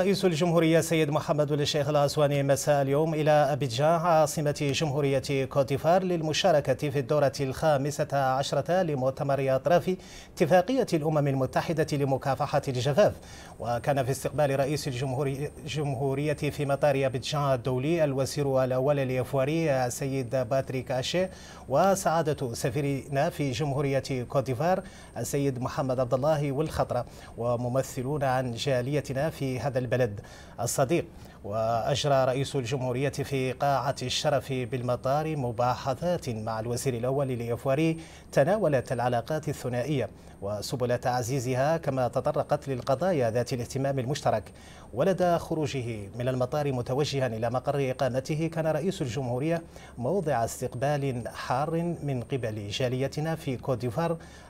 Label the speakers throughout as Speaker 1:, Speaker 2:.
Speaker 1: رئيس الجمهورية سيد محمد الشيخ الأسواني مساء اليوم إلى أبيجان عاصمة جمهورية كوتيفار للمشاركة في الدورة الخامسة عشرة لمؤتمر أطراف اتفاقية الأمم المتحدة لمكافحة الجفاف وكان في استقبال رئيس الجمهورية في مطار أبيجان الدولي الوزير الأول الإفواري السيد باتريك أشي وسعادة سفيرنا في جمهورية كوتيفار السيد محمد عبد الله والخطرة وممثلون عن جاليتنا في هذا البلد الصديق وأجرى رئيس الجمهورية في قاعة الشرف بالمطار مباحثات مع الوزير الأول ليفواري تناولت العلاقات الثنائية وسبل تعزيزها كما تطرقت للقضايا ذات الاهتمام المشترك ولدى خروجه من المطار متوجها إلى مقر إقامته كان رئيس الجمهورية موضع استقبال حار من قبل جاليتنا في كوت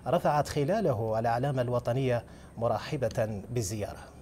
Speaker 1: رفعت خلاله الأعلام الوطنية مرحبة بالزيارة